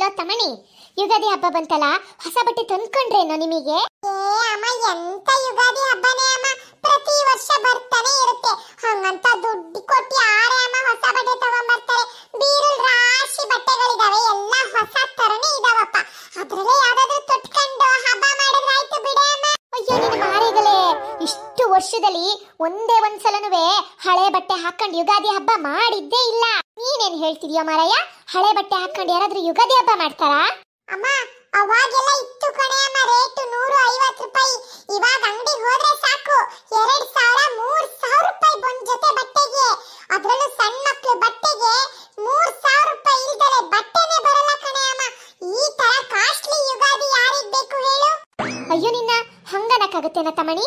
low ತಮಣಿ Ugadi ಹಬ್ಬ ಬಂತಲ್ಲ ಹೊಸ ಬಟ್ಟೆ ತಂದ್ಕೊಂಡ್ರೇನೋ ನಿಮಗೆ ಏ ಅಮ್ಮ ಎಂತ ಯುಗಾದಿ ಹಬ್ಬನೇ ಅಮ್ಮ ಪ್ರತಿ ವರ್ಷ ಬರ್ತಾನೆ ಇರುತ್ತೆ ಹಂಗಂತ ದುಡ್ಡು ಕೊಟ್ಟು ಯಾರೇ ಅಮ್ಮ ಹೊಸ ಬಟ್ಟೆ ತಗೊಂಡ್ಬರ್ತಾರೆ ಬೀರುಲ್ ರಾಶಿ ಬಟ್ಟೆಗಳಿದಾವೆ ಎಲ್ಲ ಹೊಸ ತರನೇ ಇದಾವಪ್ಪ ಅದ್ರಲ್ಲೇ ಯಾವ್ದಾದ್ರು ತೊಟ್ಕೊಂಡು ಹಬ್ಬ ಮಾಡಿದ್ರೆ ಆಯ್ತು ಬಿಡೆ ಅಮ್ಮ ಅಯ್ಯೋ ನಿನ್ನ ಮಾರಿಗಳೇ ಇಷ್ಟು ವರ್ಷದಲ್ಲಿ ಒಂದೇ ಒಂದ್ಸಲನುವೆ ಹಳೆ ಬಟ್ಟೆ ಹಾಕೊಂಡು ಯುಗಾದಿ ಹಬ್ಬ ಮಾಡಿದ್ದೇ ಇಲ್ಲ ನೀನೇನ್ ಹೇಳ್ತಿದ್ಯೋ ಮಾರಯ್ಯ ಹಳೆ ಬಟ್ಟೆ ಹಾಕೊಂಡು ಯಾರಾದ್ರೂ ಯುಗಾದಿ ಹಬ್ಬ ಮಾಡ್ತಾರಾ ಅಮ್ಮ ಅವಾಗೆಲ್ಲ ಇತ್ತು ಕಣೆ ಅಮ್ಮ ರೇಟ್ ನೂರ ಐವತ್ತು ರೂಪಾಯಿ ಇವಾಗ ಅಂಗಡಿ ಹೋದ್ರೆ ಸಾಕು ಎರಡ್ ಸಾವಿರ ಮೂರ್ ಸಾವಿರ ರೂಪಾಯಿ ಒಂದ್ ಜೊತೆ ಬಟ್ಟೆಗೆ ಅದರಲ್ಲೂ ಸಣ್ಣ ಮಕ್ಕಳ ಬಟ್ಟೆಗೆ ಮೂರ್ ಸಾವಿರ ರೂಪಾಯಿ ಇಲ್ದಲೆ ಬಟ್ಟೆನೇ ಬರಲ್ಲ ಕಣೆ ಅಮ್ಮ ಈ ತರ ಕಾಸ್ಟ್ಲಿ ಯುಗಾದಿ ಯಾರಿಗ್ ಬೇಕು ಹೇಳು ಅಯ್ಯೋ ನಿನ್ನ ಹಂಗನಕ್ಕಾಗುತ್ತೇನ ತಮಣಿ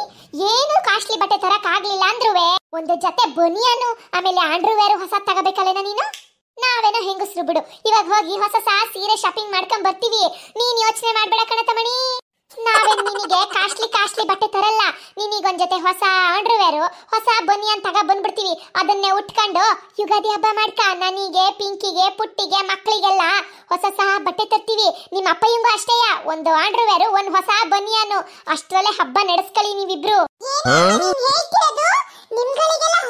ಏನು ಕಾಸ್ಟ್ಲಿ ಬಟ್ಟೆ ತರಕ್ ಆಗ್ಲಿಲ್ಲ ಅಂದ್ರುವೆ ಒಂದು ಜೊತೆ ಬನಿಯಾನು ಆಮೇಲೆ ಅಂಡರ್ವೇರ್ ಹೊಸ ತಗಬೇಕಲ್ಲೇನ ನೀನು ನಾವೇನ ಹೆಂಗಸ್ರು ಬಿಡು ಇವಾಗ ಹೋಗಿ ಹೊಸ ಹೊಸ ಸೀರೆ ಶಾಪಿಂಗ್ ಮಾಡ್ಕೊಂಡ್ ಬರ್ತೀವಿ ನೀನ್ ಯೋಚನೆ ಮಾಡ್ಬೇಡ ಕಣ ತಮಣಿ ನಾವೇನ್ ನಿನಗೆ ಕಾಸ್ಟ್ಲಿ ಕಾಸ್ಟ್ಲಿ ಬಟ್ಟೆ ತರಲ್ಲ ನಿನಗೊಂದ್ ಜೊತೆ ಹೊಸ ಅಂಡರ್ವೇರು ಹೊಸ ಬನ್ನಿ ಅಂತ ತಗ ಬಂದ್ಬಿಡ್ತೀವಿ ಅದನ್ನೇ ಉಟ್ಕೊಂಡು ಯುಗಾದಿ ಹಬ್ಬ ಮಾಡ್ಕ ನನಗೆ ಪಿಂಕಿಗೆ ಪುಟ್ಟಿಗೆ ಮಕ್ಕಳಿಗೆಲ್ಲ ಹೊಸ ಸಹ ಬಟ್ಟೆ ತರ್ತೀವಿ ನಿಮ್ಮ ಅಪ್ಪ ಹಿಂಗು ಅಷ್ಟೇಯ ಒಂದು ಅಂಡರ್ವೇರು ಒಂದ್ ಹೊಸ ಬನಿಯಾನು ಅಷ್ಟರಲ್ಲೇ ಹಬ್ಬ ನಡೆಸ್ಕೊಳ್ಳಿ ನೀವಿಬ್ರು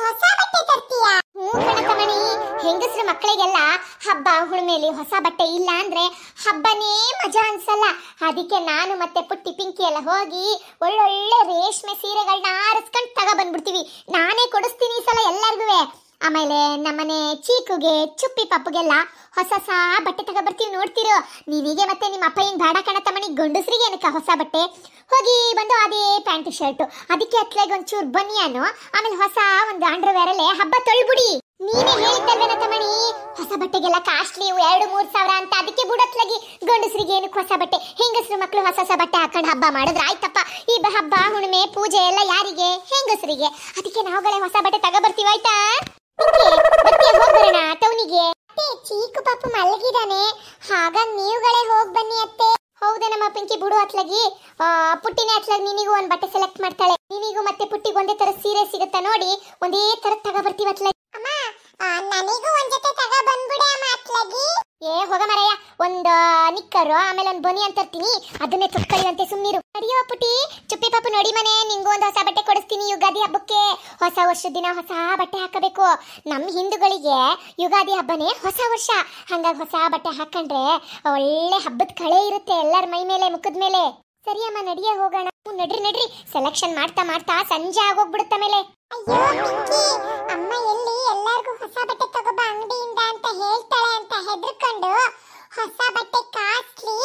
ಹೊಸ ಮಕ್ಕಳಿಗೆಲ್ಲ ಹಬ್ಬ ಹುಣ್ಮೇಲಿ ಹೊಸ ಬಟ್ಟೆ ಇಲ್ಲ ಅಂದ್ರೆ ಹಬ್ಬನೇ ಮಜಾ ಅನ್ಸಲ್ಲ ಅದಕ್ಕೆ ನಾನು ಮತ್ತೆ ಪುಟ್ಟಿ ಪಿಂಕಿ ಎಲ್ಲ ಹೋಗಿ ಒಳ್ಳೊಳ್ಳೆ ರೇಷ್ಮೆ ಸೀರೆಗಳನ್ನ ಆರಿಸ್ಕೊಂಡು ತಗ ಬಂದ್ಬಿಡ್ತೀವಿ ನಾನೇ ಕೊಡಿಸ್ತೀನಿ ಈ ಸಲ ಎಲ್ಲರಿಗೂ ಆಮೇಲೆ ನಮ್ಮನೆ ಚೀಕುಗೆ ಚುಪ್ಪಿ ಪಪ್ಪುಗೆಲ್ಲ ಹೊಸ ಹೊಸ ಬಟ್ಟೆ ಬರ್ತೀವಿ ನೋಡ್ತಿರೋ ನೀನಿಗೆ ಮತ್ತೆ ನಿಮ್ಮ ಅಪ್ಪ ಬಾಡ ಕಾಣತ್ತ ಮನೆ ಗಂಡಸ್ರಿಗೆ ಏನಕ್ಕ ಹೊಸ ಬಟ್ಟೆ ಹೋಗಿ ಬಂದು ಅದೇ ಪ್ಯಾಂಟ್ ಶರ್ಟು ಅದಕ್ಕೆ ಅತ್ಲಾಗ ಒಂಚೂರು ಬನಿಯಾನು ಆಮೇಲೆ ಹೊಸ ಒಂದು ವೇರಲ್ಲೇ ಹಬ್ಬ ತೊಳ್ಬಿಡಿ ನೀನೇ ಹೇಳಿದ್ದಲ್ವೇನ ತಮ್ಮಣಿ ಹೊಸ ಬಟ್ಟೆಗೆಲ್ಲ ಕಾಸ್ಟ್ಲಿ ಎರಡು ಮೂರು ಸಾವಿರ ಅಂತ ಅದಕ್ಕೆ ಬುಡತ್ಲಗೆ ಗಂಡಸರಿಗೆ ಏನಕ್ಕೆ ಹೊಸ ಬಟ್ಟೆ ಹೆಂಗಸರು ಮಕ್ಕಳು ಹೊಸ ಹೊಸ ಬಟ್ಟೆ ಹಾಕೊಂಡು ಹಬ್ಬ ಮಾಡಿದ್ರೆ ಆಯ್ತಪ್ಪ ಈ ಹಬ್ಬ ಹುಣ್ಣಿಮೆ ಪೂಜೆ ಎಲ್ಲ ಯಾರಿಗೆ ಹೆಂಗಸರಿಗೆ ಅದಕ್ಕೆ ನಾವುಗಳೇ ಹೊಸ ಬಟ್ಟೆ ತಗೋಬರ್ತೀವಿ ಆಯ್ತಾ ಹೋಗ್ಬರೋಣ ಟೌನಿಗೆ ಚೀಕು ಪಾಪು ಮಲಗಿದಾನೆ ಹಾಗ ನೀವುಗಳೇ ಹೋಗಿ ಬನ್ನಿ ಅತ್ತೆ ಹೌದ ನಮ್ಮ ಪಿಂಕಿ ಬಿಡು ಅತ್ಲಾಗಿ ಪುಟ್ಟಿನೇ ಅತ್ಲಾಗಿ ನಿನಗೂ ಒಂದು ಬಟ್ಟೆ ಸೆಲೆಕ್ಟ್ ಮಾಡ್ತಾಳೆ ನಿನಗೂ ಮತ್ತೆ ಪುಟ್ಟಿಗೆ ಒಂದೇ ತರ ಸೀರೆ ಸಿಗುತ್ತಾ ನೋಡಿ ಒಂದೇ ತರ ತಗೋಬರ್ತೀವಿ ಅತ್ಲಾಗಿ ನನಗೂ ಒಂದ್ ಜೊತೆ ತಗ ಏ ಹೋಗ ಮರಯ್ಯ ಒಂದ್ ನಿಕ್ಕರು ಆಮೇಲೆ ಒಂದ್ ಬನಿ ಅಂತ ಇರ್ತೀನಿ ಅದನ್ನೇ ಚುಕ್ಕಳಿದಂತೆ ಸುಮ್ಮನಿರು ಅಡಿಯೋ ಪುಟಿ ಚುಪ್ಪಿ ಪಾಪು ನೋಡಿ ಮನೆ ನಿಂಗೂ ಹೊಸ ಬಟ್ಟೆ ಕೊಡಿಸ್ತೀನಿ ಯುಗಾದಿ ಹಬ್ಬಕ್ಕೆ ಹೊಸ ವರ್ಷದ ದಿನ ಹೊಸ ಬಟ್ಟೆ ಹಾಕಬೇಕು ನಮ್ ಹಿಂದೂಗಳಿಗೆ ಯುಗಾದಿ ಹಬ್ಬನೇ ಹೊಸ ವರ್ಷ ಹಂಗಾಗಿ ಹೊಸ ಬಟ್ಟೆ ಹಾಕೊಂಡ್ರೆ ಒಳ್ಳೆ ಹಬ್ಬದ ಕಳೆ ಇರುತ್ತೆ ಎಲ್ಲರ ಮೈ ಮೇಲೆ ಮುಖದ ಮೇಲೆ ಸರಿಯಮ್ಮ ನಡಿಯೇ ಹೋಗೋಣ ನಡ್ರಿ ನಡ್ರಿ ಸೆಲೆಕ್ಷನ್ ಮಾಡ್ತಾ ಮಾಡ್ತಾ ಸಂಜೆ ಆಗೋಗ್ಬಿಡುತ್ತ ಮೇಲೆ ಅಯ್ಯೋ ಪಿಂಕಿ ಅಮ್ಮ ಎಲ್ಲಿ ಎಲ್ಲರಿಗೂ ಹೊಸ ಬಟ್ಟೆ ತಗೋಬಾ ಅಂಗಡಿಯಿಂದ ಅಂತ ಹೇಳ್ತಾಳೆ ಅಂತ ಹೆದರ್ಕೊಂಡು ಹೊಸ ಬಟ್ಟೆ ಕಾಸ್ಟ್ಲಿ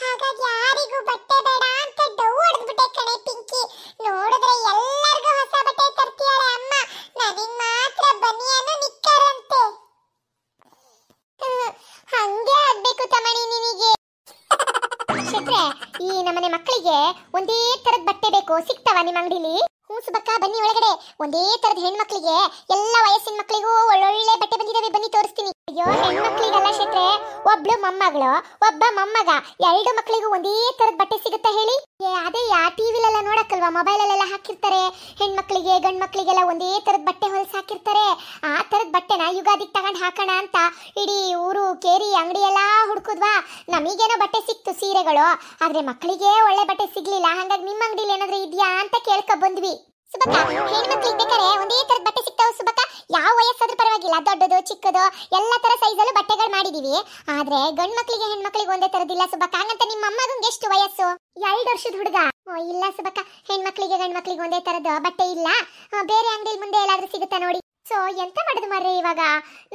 ಹಾಗಾಗಿ ಯಾರಿಗೂ ಬಟ್ಟೆ ಬೇಡ ಅಂತ ಡೌ ಹೊಡೆದ್ಬಿಟ್ಟೆ ಕಣೆ ಪಿಂಕಿ ನೋಡಿದ್ರೆ ಎಲ್ಲರಿಗೂ ಹೊಸ ಬಟ್ಟೆ ತರ್ತೀಯಾಳೆ ಅಮ್ಮ ನನಗೆ ಮಾತ್ರ ಬನಿಯನ್ನು ನಿಕ್ಕರಂತೆ ಹಂಗೆ ಆಗ್ಬೇಕು ತಮಣಿ ನಿನಗೆ ನಕ್ಷತ್ರ ಈ ನಮ್ಮನೆ ಮಕ್ಕಳಿಗೆ ಒಂದೇ ತರದ ಬಟ್ಟೆ ಬೇಕು ಸಿಗ್ತಾವ ನಿಮ್ಮ ಅಂಗಡಿಲಿ ಬಕ್ಕ ಬನ್ನಿ ಒಳಗಡೆ ಒಂದೇ ತರದ ಹೆಣ್ಮಕ್ಳಿಗೆ ಎಲ್ಲ ವಯಸ್ಸಿನ ಮಕ್ಕಳಿಗೂ ಒಳ್ಳೊಳ್ಳೆ ಬಟ್ಟೆ ಬಂದಿದಾವೆ ಬನ್ನಿ ತೋರಿಸ್ತೀನಿ ಅಯ್ಯೋ ಹೆಣ್ಮಕ್ಳಿಗೆಲ್ಲ ಶೆಟ್ರೆ ಒಬ್ಳು ಮೊಮ್ಮಗಳು ಒಬ್ಬ ಮೊಮ್ಮಗ ಎರಡು ಮಕ್ಳಿಗೂ ಒಂದೇ ತರದ ಬಟ್ಟೆ ಸಿಗುತ್ತಾ ಹೇಳಿ ಅದೇ ಯಾ ಟಿವಿಲೆಲ್ಲ ನೋಡಕ್ಕಲ್ವಾ ಮೊಬೈಲಲ್ಲೆಲ್ಲ ಹಾಕಿರ್ತಾರೆ ಹೆಣ್ಮಕ್ಳಿಗೆ ಗಂಡ್ ಮಕ್ಳಿಗೆಲ್ಲ ಒಂದೇ ತರದ ಬಟ್ಟೆ ಹೊಲಸ್ ಹಾಕಿರ್ತಾರೆ ಆ ತರದ ಬಟ್ಟೆನ ಯುಗಾದಿ ತಗೊಂಡ್ ಹಾಕೋಣ ಅಂತ ಇಡೀ ಊರು ಕೇರಿ ಅಂಗಡಿ ಎಲ್ಲ ಹುಡುಕುದ್ವಾ ನಮಗೇನೋ ಬಟ್ಟೆ ಸಿಕ್ತು ಸೀರೆಗಳು ಆದ್ರೆ ಮಕ್ಕಳಿಗೆ ಒಳ್ಳೆ ಬಟ್ಟೆ ಸಿಗ್ಲಿಲ್ಲ ಹಂಗಾಗಿ ನಿಮ್ಮ ಅಂಗಡಿಲಿ ಏನಾದ್ರೂ ಇದೆಯಾ ಅಂತ ಕೇಳ್ಕೊ ಬಂದ್ವಿ ಸುಬಕ್ಕ ಹೆಣ್ಮಕ್ಳಿಗೆ ಬೇಕಾರೆ ಒಂದೇ ತರದ ಬಟ್ಟೆ ಸಿಗ್ತಾವ ಸುಬಕ್ಕ ಯಾವ ವಯಸ್ಸಾದ್ರೂ ಪರವಾಗಿಲ್ಲ ದೊಡ್ಡದು ಚಿಕ್ಕದು ಎಲ್ಲ ತರ ಅಲ್ಲೂ ಬಟ್ಟೆಗಳು ಮಾಡಿದೀವಿ ಆದ್ರೆ ಗಂಡ್ ಮಕ್ಳಿಗೆ ಹೆಣ್ಮಕ್ಳಿಗೆ ಒಂದೇ ತರದಿಲ್ಲ ಸುಬಕ್ಕ ಹಂಗಂತ ನಿಮ್ಮ ಅಮ್ಮಗಂಗೆ ಎಷ್ಟು ವಯಸ್ಸು ಎರಡು ವರ್ಷದ ಹುಡುಗ ಇಲ್ಲ ಸುಬಕ್ಕ ಹೆಣ್ಮಕ್ಳಿಗೆ ಗಂಡ್ ಮಕ್ಳಿಗೆ ಒಂದೇ ತರದ್ದು ಬಟ್ಟೆ ಇಲ್ಲ ಬೇರೆ ಅಂಗಡಿ ಮುಂದೆ ಎಲ್ಲಾದ್ರೂ ಸಿಗುತ್ತಾ ನೋಡಿ ಸೊ ಎಂತ ಮಾಡೋದು ಮಾರ್ರೆ ಇವಾಗ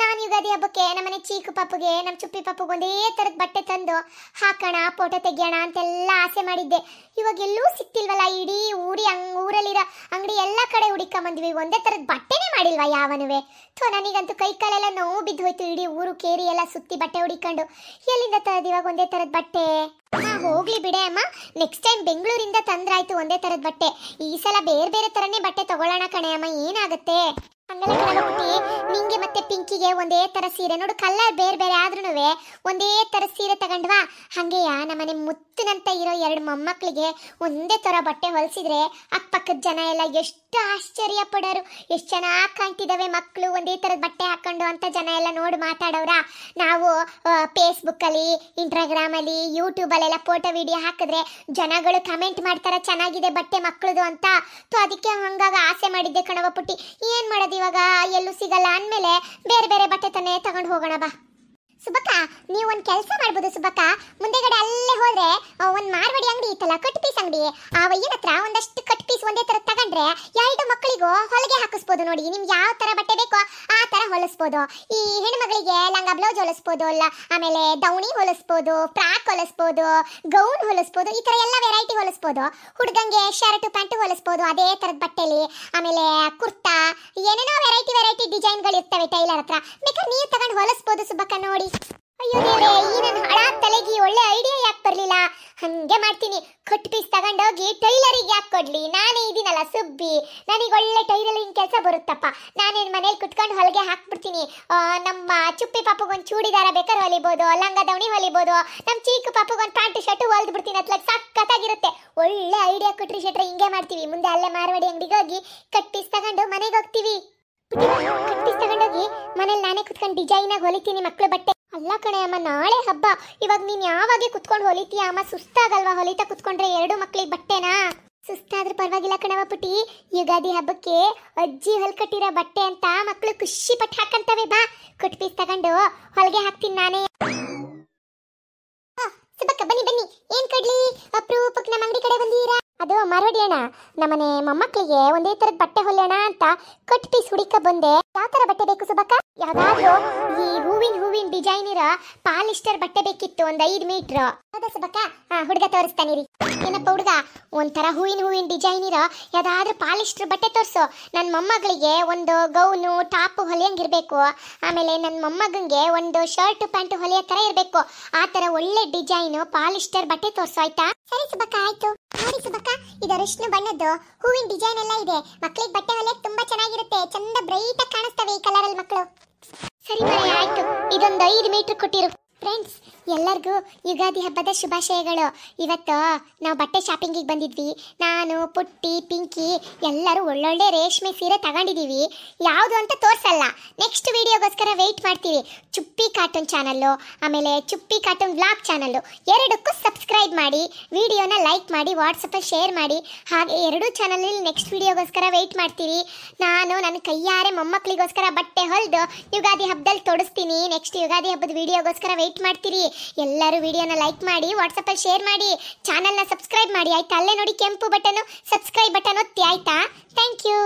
ನಾನು ಯುಗಾದಿ ಹಬ್ಬಕ್ಕೆ ನಮ್ಮನೆ ಚೀಕು ಪಾಪುಗೆ ನಮ್ಮ ಚುಪ್ಪಿ ಪಪ್ಪುಗೆ ಒಂದೇ ಥರದ ಬಟ್ಟೆ ತಂದು ಹಾಕೋಣ ಫೋಟೋ ತೆಗಿಯೋಣ ಅಂತೆಲ್ಲ ಆಸೆ ಮಾಡಿದ್ದೆ ಇವಾಗ ಎಲ್ಲೂ ಸಿಕ್ತಿಲ್ವಲ್ಲ ಇಡೀ ಊರಿ ಹಂಗ್ ಊರಲ್ಲಿರೋ ಅಂಗಡಿ ಎಲ್ಲ ಕಡೆ ಬಂದಿವಿ ಒಂದೇ ಥರದ ಬಟ್ಟೆನೇ ಮಾಡಿಲ್ವಾ ಯಾವನುವೆ ಸೊ ನನಗಂತೂ ಕೈ ಕಾಲೆಲ್ಲ ನೋವು ಬಿದ್ದು ಹೋಯ್ತು ಇಡೀ ಊರು ಕೇರಿ ಎಲ್ಲ ಸುತ್ತಿ ಬಟ್ಟೆ ಹುಡಿಕೊಂಡು ಎಲ್ಲಿಂದ ತರದ್ ಇವಾಗ ಒಂದೇ ತರದ ಬಟ್ಟೆ ಹೋಗ್ಲಿ ಬಿಡೆ ಅಮ್ಮ ನೆಕ್ಸ್ಟ್ ಟೈಮ್ ಬೆಂಗಳೂರಿಂದ ತಂದ್ರಾಯ್ತು ಒಂದೇ ತರದ ಬಟ್ಟೆ ಈ ಸಲ ಬೇರೆ ಬೇರೆ ತರನೇ ಬಟ್ಟೆ ತಗೊಳ್ಳೋಣ ಕಣೆ ಅಮ್ಮ ಏನಾಗುತ್ತೆ ನಿಂಗೆ ಮತ್ತೆ ಪಿಂಕಿಗೆ ಒಂದೇ ತರ ಸೀರೆ ನೋಡು ಕಲರ್ ಬೇರೆ ಬೇರೆ ಆದ್ರೂನು ಒಂದೇ ತರ ಸೀರೆ ತಗೊಂಡ್ವಾ ಹಂಗೆಯಾ ನಮ್ಮನೆ ಇರೋ ಎರಡು ಮೊಮ್ಮಕ್ಕಳಿಗೆ ಒಂದೇ ಥರ ಬಟ್ಟೆ ಹೊಲಿಸಿದ್ರೆ ಅಕ್ಕಪಕ್ಕದ ಜನ ಎಲ್ಲ ಎಷ್ಟು ಆಶ್ಚರ್ಯ ಪಡೋರು ಎಷ್ಟು ಚೆನ್ನಾಗಿ ಕಾಣ್ತಿದ್ದಾವೆ ಮಕ್ಕಳು ಒಂದೇ ಥರದ ಬಟ್ಟೆ ಹಾಕೊಂಡು ಅಂತ ಜನ ಎಲ್ಲ ನೋಡಿ ಮಾತಾಡೋರ ನಾವು ಫೇಸ್ಬುಕ್ಕಲ್ಲಿ ಇನ್ಸ್ಟಾಗ್ರಾಮಲ್ಲಿ ಯೂಟ್ಯೂಬಲ್ಲೆಲ್ಲ ಫೋಟೋ ವಿಡಿಯೋ ಹಾಕಿದ್ರೆ ಜನಗಳು ಕಮೆಂಟ್ ಮಾಡ್ತಾರೆ ಚೆನ್ನಾಗಿದೆ ಬಟ್ಟೆ ಮಕ್ಕಳದು ಅಂತ ತೋ ಅದಕ್ಕೆ ಹಂಗಾಗ ಆಸೆ ಮಾಡಿದ್ದೆ ಕಣವ ಪುಟ್ಟಿ ಏನು ಮಾಡೋದು ಇವಾಗ ಎಲ್ಲೂ ಸಿಗಲ್ಲ ಅಂದಮೇಲೆ ಬೇರೆ ಬೇರೆ ಬಟ್ಟೆ ತಾನೇ ತಗೊಂಡು ಹೋಗೋಣ ಬಾ ಸುಬಕ ನೀವು ಒಂದು ಕೆಲಸ ಮಾಡ್ಬೋದು ಸುಬಕ್ಕ ಮುಂದೆಗಡೆ ಅಲ್ಲೇ ಹೋದ್ರೆ ಒಂದು ಮಾರ್ವಡಿ ಅಂಗಡಿ ಇತ್ತಲ್ಲ ಕಟ್ ಪೀಸ್ ಅಂಗಡಿ ಆ ಒಯ್ಯನ ಹತ್ರ ಒಂದಷ್ಟು ಒಂದೇ ತರ ತಗೊಂಡ್ರೆ ಎರಡು ಮಕ್ಕಳಿಗೂ ಹೊಲಿಗೆ ಹಾಕಿಸ್ಬೋದು ನೋಡಿ ನಿಮ್ಗೆ ಯಾವ ತರ ಬಟ್ಟೆ ಬೇಕೋ ಆ ತರ ಹೊಲಿಸ್ಬೋದು ಈ ಹೆಣ್ಮಗಳಿಗೆ ಲಂಗ ಬ್ಲೌಸ್ ಹೊಲಿಸ್ಬೋದು ಅಲ್ಲ ಆಮೇಲೆ ದೌಣಿ ಹೊಲಿಸ್ಬೋದು ಫ್ರಾಕ್ ಹೊಲಿಸ್ಬೋದು ಗೌನ್ ಹೊಲಿಸ್ಬೋದು ಈ ತರ ಎಲ್ಲಾ ವೆರೈಟಿ ಹೊಲಿಸ್ಬೋದು ಹುಡುಗಂಗೆ ಶರ್ಟ್ ಪ್ಯಾಂಟ್ ಹೊಲಿಸ್ಬೋದು ಅದೇ ತರದ ಬಟ್ಟೆಲಿ ಆಮೇಲೆ ಕುರ್ತಾ ಏನೇನೋ ವೆರೈಟಿ ವೆರೈಟಿ ಡಿಸೈನ್ಗಳು ಇರ್ತವೆ ಟೈಲರ್ ಹತ್ರ ಬೇಕಾದ್ರೆ ನೀವು ತಗೊಂಡು ಹೊಲಿಸ್ಬೋದು ಸುಬ್ಬಕ್ಕ ನೋಡಿ ಅಯ್ಯೋ ಈ ನನ್ನ ಹಳ ತಲೆಗೆ ಒಳ್ಳೆ ಐಡಿಯಾ ಯಾಕೆ ಬರ್ಲಿಲ್ಲ ಹಂಗೆ ಮಾಡ್ತೀನಿ ಕಟ್ ಪೀಸ್ ತಗೊಂಡೋಗಿ ಟೈಲರಿಗೆ ಯಾಕೆ ಕೊಡ್ಲಿ ನಾನೇ ಇದೀನಲ್ಲ ಸುಬ್ಬಿ ನನಗೆ ಒಳ್ಳೆ ಟೈಲರಿಂಗ್ ಕೆಲಸ ಬರುತ್ತಪ್ಪ ನಾನೇನು ಮನೇಲಿ ಕುತ್ಕೊಂಡು ಹೊಲಿಗೆ ಹಾಕ್ಬಿಡ್ತೀನಿ ನಮ್ಮ ಚುಪ್ಪಿ ಪಾಪಗೊಂದು ಚೂಡಿದಾರ ಬೇಕಾದ್ರೆ ಹೊಲಿಬೋದು ಲಂಗ ದವಣಿ ಹೊಲಿಬೋದು ನಮ್ಮ ಚೀಕು ಪಾಪಗೊಂದು ಪ್ಯಾಂಟ್ ಶರ್ಟ್ ಹೊಲ್ದು ಬಿಡ್ತೀನಿ ಅತ್ಲಕ್ಕೆ ಸಕ್ಕತ್ತಾಗಿರುತ್ತೆ ಒಳ್ಳೆ ಐಡಿಯಾ ಕೊಟ್ರಿ ಶೆಟ್ರೆ ಹಿಂಗೆ ಮಾಡ್ತೀವಿ ಮುಂದೆ ಅಲ್ಲೇ ಮಾರ್ವಾಡಿ ಅಂಗಡಿಗೆ ಹೋಗಿ ಕಟ್ ಪೀಸ್ ತಗೊಂಡು ಮನೆಗೆ ಹೋಗ್ತೀವಿ ಕಟ್ ಪೀಸ್ ತಗೊಂಡೋಗಿ ಮನೇಲಿ ನಾನೇ ಡಿಸೈನ್ ಡಿಸೈನಾಗಿ ಹೊಲಿತೀನಿ ಮಕ್ಕಳು ಬಟ್ಟೆ ಅಲ್ಲ ಕಣೆ ಅಮ್ಮ ನಾಳೆ ಹಬ್ಬ ಇವಾಗ ನೀನು ಯಾವಾಗೆ ಕುತ್ಕೊಂಡು ಹೊಲಿತೀಯ ಅಮ್ಮ ಸುಸ್ತಾಗಲ್ವಾ ಹೊಲಿತಾ ಕುತ್ಕೊಂಡ್ರೆ ಎರಡು ಮಕ್ಳಿಗೆ ಬಟ್ಟೆನಾ ಸುಸ್ತಾದ್ರೂ ಪರವಾಗಿಲ್ಲ ಕಣವ ಪುಟಿ ಯುಗಾದಿ ಹಬ್ಬಕ್ಕೆ ಅಜ್ಜಿ ಹೊಲ್ಕಟ್ಟಿರೋ ಬಟ್ಟೆ ಅಂತ ಮಕ್ಕಳು ಖುಷಿ ಪಟ್ಟು ಹಾಕಂತವೆ ಬಾ ಕುಟ್ ಪೀಸ್ ತಗೊಂಡು ಹೊಲಿಗೆ ಹಾಕ್ತೀನಿ ನಾನೇ ಸುಬ್ಬಕ್ಕ ಬನ್ನಿ ಬನ್ನಿ ಏನ್ ಕಡ್ಲಿ ಅಪ್ರೂಪಕ್ಕೆ ನಮ್ಮ ಅಂಗಡಿ ಕಡೆ ಬಂದೀರಾ ಅದು ಮರಡಿ ಅಣ್ಣ ನಮ್ಮನೆ ಮೊಮ್ಮಕ್ಕಳಿಗೆ ಒಂದೇ ತರದ ಬಟ್ಟೆ ಹೊಲಿಯೋಣ ಅಂತ ಕಟ್ ಪೀಸ್ ಹುಡುಕ ಬಂದೆ ಯಾವ ತರ ಬಟ್ಟೆ ಬೇಕು ಸುಬಕ ಯಾವ್ದಾದ್ರು ಹೂವಿನ ಹೂವಿನ ಡಿಸೈನ್ ಇರೋ ಪಾಲಿಸ್ಟರ್ ಬಟ್ಟೆ ಬೇಕಿತ್ತು ಒಂದ್ ಐದ್ ಮೀಟರ್ ಹೌದಾ ಹುಡುಗ ತೋರಿಸ್ತಾನಿರಿ ಏನಪ್ಪ ಹುಡುಗ ಒಂಥರ ಹೂವಿನ ಹೂವಿನ ಡಿಸೈನ್ ಇರೋ ಯಾವ್ದಾದ್ರು ಪಾಲಿಸ್ಟರ್ ಬಟ್ಟೆ ತೋರಿಸು ನನ್ನ ಮೊಮ್ಮಗಳಿಗೆ ಒಂದು ಗೌನು ಟಾಪ್ ಹೊಲಿಯಂಗಿರ್ಬೇಕು ಆಮೇಲೆ ನನ್ನ ಮೊಮ್ಮಗಂಗೆ ಒಂದು ಶರ್ಟ್ ಪ್ಯಾಂಟ್ ಹೊಲಿಯೋ ತರ ಇರಬೇಕು ಆ ತರ ಒಳ್ಳೆ ಡಿಸೈನ್ ಪಾಲಿಸ್ಟರ್ ಬಟ್ಟೆ ತೋರಿಸು ಆಯ್ತಾ ಸರಿ ಸುಬ್ಬಕ್ಕ ಆಯ್ತು ಸರಿ ಸುಬ್ಬಕ್ಕ ಇದು ಅರಿಶಿನ ಬಣ್ಣದ್ದು ಹೂವಿನ ಡಿಸೈನ್ ಎಲ್ಲ ಇದೆ ಮಕ್ಕಳಿಗೆ ಬಟ್ಟೆ ಹೊಲಿಯಕ್ಕೆ ತುಂಬಾ ಚೆನ್ನಾಗಿರುತ್ತೆ ಚಂದ ಬ್ರೈಟ್ ಆಗಿ ಕಾಣಿಸ್ತವೆ ಈ ಕಲರ್ ಅಲ್ಲಿ ಮಕ್ಕಳು ಸರಿ ಮಳೆ ಆಯ್ತು ಇದೊಂದು ಐದು ಮೀಟರ್ ಕೊಟ್ಟಿರು ಫ್ರೆಂಡ್ಸ್ ಎಲ್ಲರಿಗೂ ಯುಗಾದಿ ಹಬ್ಬದ ಶುಭಾಶಯಗಳು ಇವತ್ತು ನಾವು ಬಟ್ಟೆ ಶಾಪಿಂಗಿಗೆ ಬಂದಿದ್ವಿ ನಾನು ಪುಟ್ಟಿ ಪಿಂಕಿ ಎಲ್ಲರೂ ಒಳ್ಳೊಳ್ಳೆ ರೇಷ್ಮೆ ಸೀರೆ ತಗೊಂಡಿದ್ದೀವಿ ಯಾವುದು ಅಂತ ತೋರಿಸಲ್ಲ ನೆಕ್ಸ್ಟ್ ವಿಡಿಯೋಗೋಸ್ಕರ ವೆಯ್ಟ್ ಮಾಡ್ತೀವಿ ಚುಪ್ಪಿ ಕಾರ್ಟೂನ್ ಚಾನಲ್ಲು ಆಮೇಲೆ ಚುಪ್ಪಿ ಕಾರ್ಟೂನ್ ವ್ಲಾಗ್ ಚಾನಲ್ಲು ಎರಡಕ್ಕೂ ಸಬ್ಸ್ಕ್ರೈಬ್ ಮಾಡಿ ವಿಡಿಯೋನ ಲೈಕ್ ಮಾಡಿ ವಾಟ್ಸಪ್ಪಲ್ಲಿ ಶೇರ್ ಮಾಡಿ ಹಾಗೆ ಎರಡೂ ಚಾನಲಲ್ಲಿ ನೆಕ್ಸ್ಟ್ ವಿಡಿಯೋಗೋಸ್ಕರ ವೆಯ್ಟ್ ಮಾಡ್ತೀವಿ ನಾನು ನನ್ನ ಕೈಯಾರೆ ಮೊಮ್ಮಕ್ಕಳಿಗೋಸ್ಕರ ಬಟ್ಟೆ ಹೊಲಿದು ಯುಗಾದಿ ಹಬ್ಬದಲ್ಲಿ ತೊಡಸ್ತೀನಿ ನೆಕ್ಸ್ಟ್ ಯುಗಾದಿ ಹಬ್ಬದ ವಿಡಿಯೋಗೋಸ್ಕರ ವೆಯ್ಟ್ ಮಾಡ್ತೀರಿ ಎಲ್ಲರೂ ವಿಡಿಯೋನ ಲೈಕ್ ಮಾಡಿ ವಾಟ್ಸಪ್ಪಲ್ಲಿ ಶೇರ್ ಮಾಡಿ ಚಾನಲ್ನ ಸಬ್ಸ್ಕ್ರೈಬ್ ಮಾಡಿ ಆಯ್ತಾ ಅಲ್ಲೇ ನೋಡಿ ಕೆಂಪು ಬಟನ್ ಸಬ್ಸ್ಕ್ರೈಬ್ ಬಟನ್ ಒತ್ತಿ ಆಯ್ತಾ ಥ್ಯಾಂಕ್ ಯು